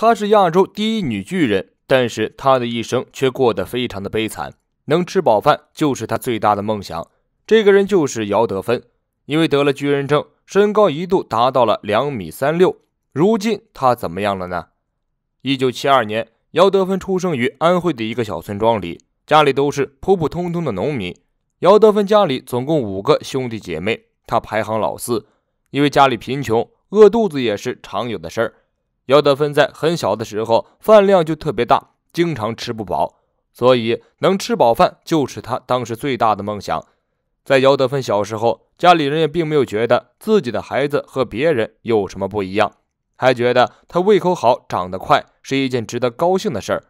她是亚洲第一女巨人，但是她的一生却过得非常的悲惨，能吃饱饭就是她最大的梦想。这个人就是姚德芬，因为得了巨人症，身高一度达到了两米三六。如今她怎么样了呢？一九七二年，姚德芬出生于安徽的一个小村庄里，家里都是普普通通的农民。姚德芬家里总共五个兄弟姐妹，她排行老四，因为家里贫穷，饿肚子也是常有的事儿。姚德芬在很小的时候饭量就特别大，经常吃不饱，所以能吃饱饭就是他当时最大的梦想。在姚德芬小时候，家里人也并没有觉得自己的孩子和别人有什么不一样，还觉得他胃口好、长得快是一件值得高兴的事儿。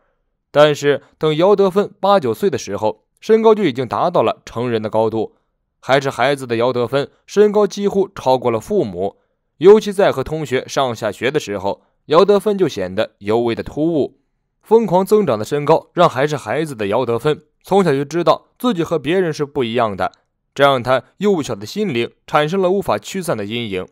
但是等姚德芬八九岁的时候，身高就已经达到了成人的高度。还是孩子的姚德芬身高几乎超过了父母，尤其在和同学上下学的时候。姚德芬就显得尤为的突兀，疯狂增长的身高让还是孩子的姚德芬从小就知道自己和别人是不一样的，这让他幼小的心灵产生了无法驱散的阴影。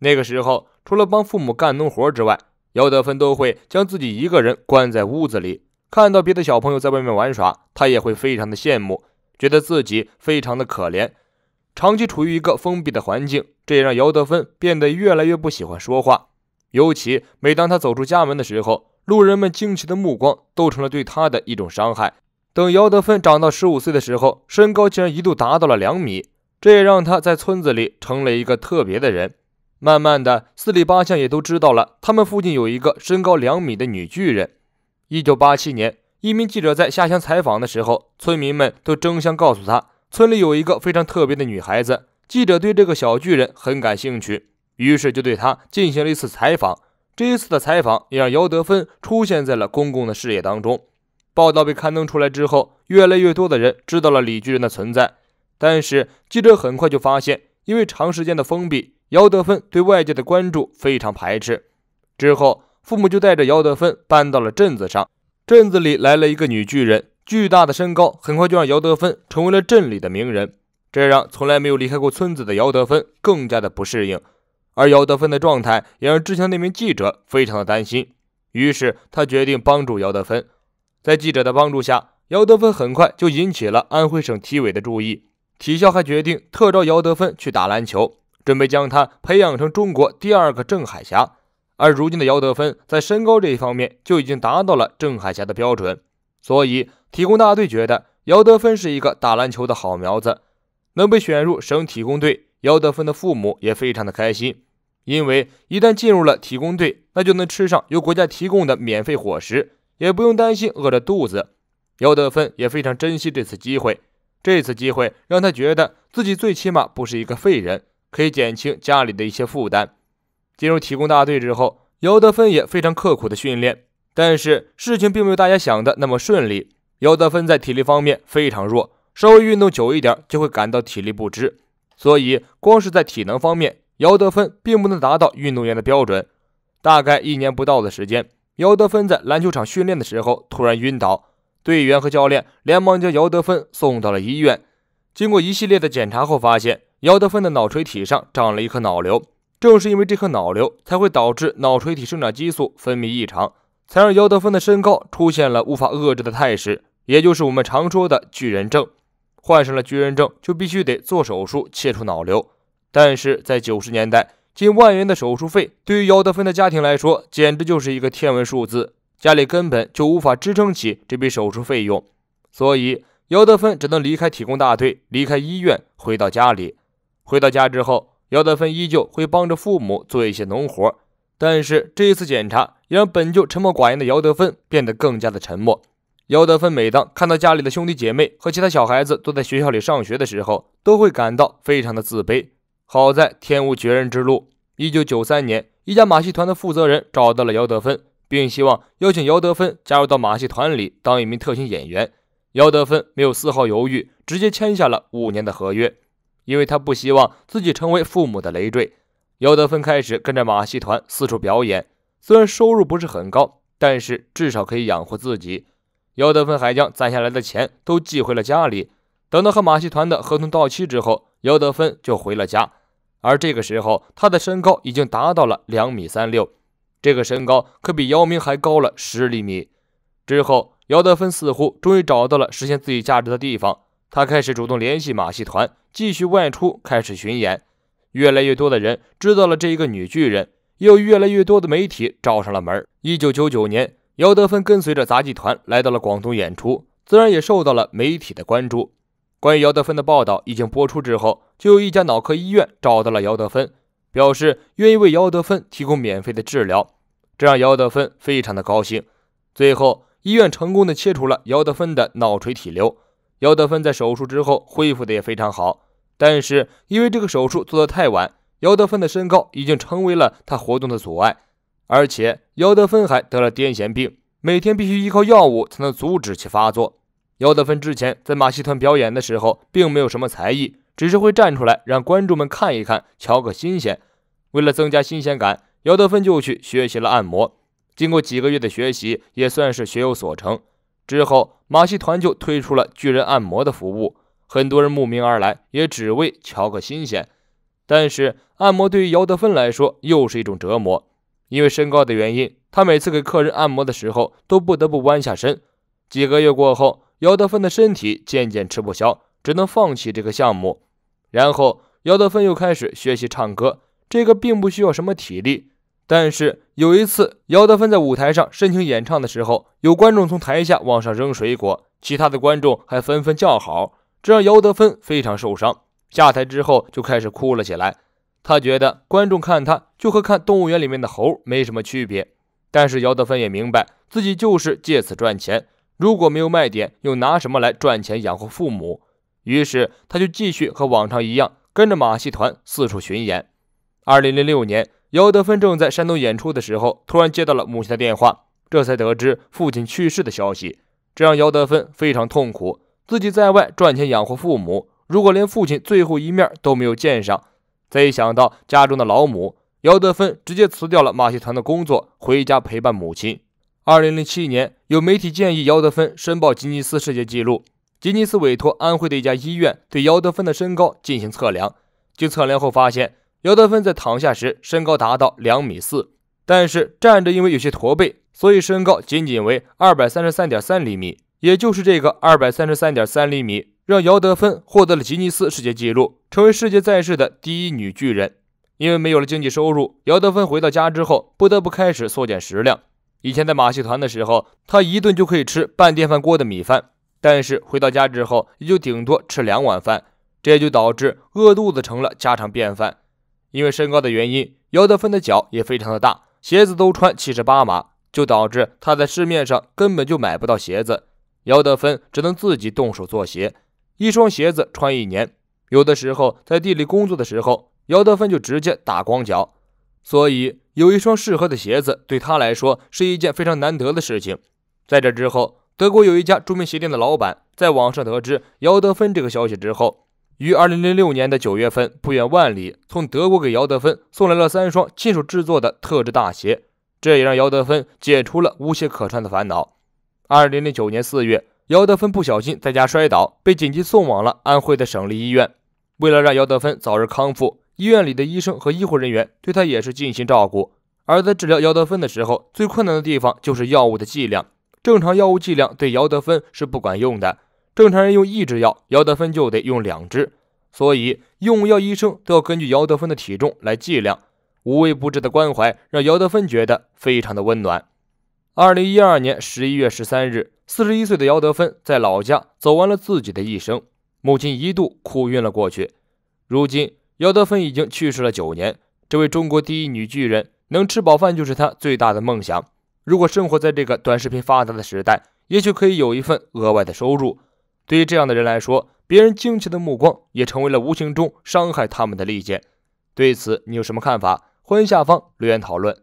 那个时候，除了帮父母干农活之外，姚德芬都会将自己一个人关在屋子里，看到别的小朋友在外面玩耍，他也会非常的羡慕，觉得自己非常的可怜。长期处于一个封闭的环境，这也让姚德芬变得越来越不喜欢说话。尤其每当他走出家门的时候，路人们惊奇的目光都成了对他的一种伤害。等姚德芬长到十五岁的时候，身高竟然一度达到了两米，这也让他在村子里成了一个特别的人。慢慢的，四里八乡也都知道了，他们附近有一个身高两米的女巨人。一九八七年，一名记者在下乡采访的时候，村民们都争相告诉他，村里有一个非常特别的女孩子。记者对这个小巨人很感兴趣。于是就对他进行了一次采访。这一次的采访也让姚德芬出现在了公共的视野当中。报道被刊登出来之后，越来越多的人知道了李巨人的存在。但是记者很快就发现，因为长时间的封闭，姚德芬对外界的关注非常排斥。之后，父母就带着姚德芬搬到了镇子上。镇子里来了一个女巨人，巨大的身高很快就让姚德芬成为了镇里的名人。这让从来没有离开过村子的姚德芬更加的不适应。而姚德芬的状态也让之前那名记者非常的担心，于是他决定帮助姚德芬。在记者的帮助下，姚德芬很快就引起了安徽省体委的注意，体校还决定特招姚德芬去打篮球，准备将他培养成中国第二个郑海霞。而如今的姚德芬在身高这一方面就已经达到了郑海霞的标准，所以体工大队觉得姚德芬是一个打篮球的好苗子，能被选入省体工队。姚德芬的父母也非常的开心，因为一旦进入了体工队，那就能吃上由国家提供的免费伙食，也不用担心饿着肚子。姚德芬也非常珍惜这次机会，这次机会让他觉得自己最起码不是一个废人，可以减轻家里的一些负担。进入体工大队之后，姚德芬也非常刻苦的训练，但是事情并没有大家想的那么顺利。姚德芬在体力方面非常弱，稍微运动久一点就会感到体力不支。所以，光是在体能方面，姚德芬并不能达到运动员的标准。大概一年不到的时间，姚德芬在篮球场训练的时候突然晕倒，队员和教练连忙将姚德芬送到了医院。经过一系列的检查后，发现姚德芬的脑垂体上长了一颗脑瘤。正是因为这颗脑瘤，才会导致脑垂体生长激素分泌异常，才让姚德芬的身高出现了无法遏制的态势，也就是我们常说的巨人症。患上了巨人症，就必须得做手术切除脑瘤。但是在九十年代，近万元的手术费对于姚德芬的家庭来说，简直就是一个天文数字，家里根本就无法支撑起这笔手术费用，所以姚德芬只能离开体工大队，离开医院，回到家里。回到家之后，姚德芬依旧会帮着父母做一些农活。但是这一次检查，也让本就沉默寡言的姚德芬变得更加的沉默。姚德芬每当看到家里的兄弟姐妹和其他小孩子都在学校里上学的时候，都会感到非常的自卑。好在天无绝人之路，一九九三年，一家马戏团的负责人找到了姚德芬，并希望邀请姚德芬加入到马戏团里当一名特型演员。姚德芬没有丝毫犹豫，直接签下了五年的合约，因为他不希望自己成为父母的累赘。姚德芬开始跟着马戏团四处表演，虽然收入不是很高，但是至少可以养活自己。姚德芬还将攒下来的钱都寄回了家里。等到和马戏团的合同到期之后，姚德芬就回了家。而这个时候，他的身高已经达到了两米三六，这个身高可比姚明还高了十厘米。之后，姚德芬似乎终于找到了实现自己价值的地方，他开始主动联系马戏团，继续外出开始巡演。越来越多的人知道了这一个女巨人，也有越来越多的媒体找上了门一九九九年。姚德芬跟随着杂技团来到了广东演出，自然也受到了媒体的关注。关于姚德芬的报道已经播出之后，就有一家脑科医院找到了姚德芬，表示愿意为姚德芬提供免费的治疗，这让姚德芬非常的高兴。最后，医院成功的切除了姚德芬的脑垂体瘤。姚德芬在手术之后恢复的也非常好，但是因为这个手术做的太晚，姚德芬的身高已经成为了他活动的阻碍。而且姚德芬还得了癫痫病，每天必须依靠药物才能阻止其发作。姚德芬之前在马戏团表演的时候，并没有什么才艺，只是会站出来让观众们看一看，瞧个新鲜。为了增加新鲜感，姚德芬就去学习了按摩。经过几个月的学习，也算是学有所成。之后，马戏团就推出了巨人按摩的服务，很多人慕名而来，也只为瞧个新鲜。但是，按摩对于姚德芬来说又是一种折磨。因为身高的原因，他每次给客人按摩的时候都不得不弯下身。几个月过后，姚德芬的身体渐渐吃不消，只能放弃这个项目。然后，姚德芬又开始学习唱歌，这个并不需要什么体力。但是有一次，姚德芬在舞台上深情演唱的时候，有观众从台下往上扔水果，其他的观众还纷纷叫好，这让姚德芬非常受伤。下台之后，就开始哭了起来。他觉得观众看他就和看动物园里面的猴没什么区别，但是姚德芬也明白自己就是借此赚钱，如果没有卖点，又拿什么来赚钱养活父母？于是他就继续和往常一样跟着马戏团四处巡演。二零零六年，姚德芬正在山东演出的时候，突然接到了母亲的电话，这才得知父亲去世的消息，这让姚德芬非常痛苦。自己在外赚钱养活父母，如果连父亲最后一面都没有见上。再一想到家中的老母，姚德芬直接辞掉了马戏团的工作，回家陪伴母亲。二零零七年，有媒体建议姚德芬申报吉尼斯世界纪录。吉尼斯委托安徽的一家医院对姚德芬的身高进行测量。经测量后发现，姚德芬在躺下时身高达到两米四，但是站着因为有些驼背，所以身高仅仅为二百三十三点三厘米，也就是这个二百三十三点三厘米。让姚德芬获得了吉尼斯世界纪录，成为世界在世的第一女巨人。因为没有了经济收入，姚德芬回到家之后，不得不开始缩减食量。以前在马戏团的时候，她一顿就可以吃半电饭锅的米饭，但是回到家之后，也就顶多吃两碗饭，这也就导致饿肚子成了家常便饭。因为身高的原因，姚德芬的脚也非常的大，鞋子都穿七十八码，就导致她在市面上根本就买不到鞋子。姚德芬只能自己动手做鞋。一双鞋子穿一年，有的时候在地里工作的时候，姚德芬就直接打光脚，所以有一双适合的鞋子对他来说是一件非常难得的事情。在这之后，德国有一家著名鞋店的老板在网上得知姚德芬这个消息之后，于二零零六年的九月份不远万里从德国给姚德芬送来了三双亲手制作的特制大鞋，这也让姚德芬解除了无鞋可穿的烦恼。二零零九年四月。姚德芬不小心在家摔倒，被紧急送往了安徽的省立医院。为了让姚德芬早日康复，医院里的医生和医护人员对他也是尽心照顾。而在治疗姚德芬的时候，最困难的地方就是药物的剂量。正常药物剂量对姚德芬是不管用的，正常人用一支药，姚德芬就得用两支，所以用药医生都要根据姚德芬的体重来计量。无微不至的关怀让姚德芬觉得非常的温暖。二零一二年十一月十三日，四十一岁的姚德芬在老家走完了自己的一生，母亲一度哭晕了过去。如今，姚德芬已经去世了九年。这位中国第一女巨人能吃饱饭就是她最大的梦想。如果生活在这个短视频发达的时代，也许可以有一份额外的收入。对于这样的人来说，别人惊奇的目光也成为了无形中伤害他们的利剑。对此，你有什么看法？欢迎下方留言讨论。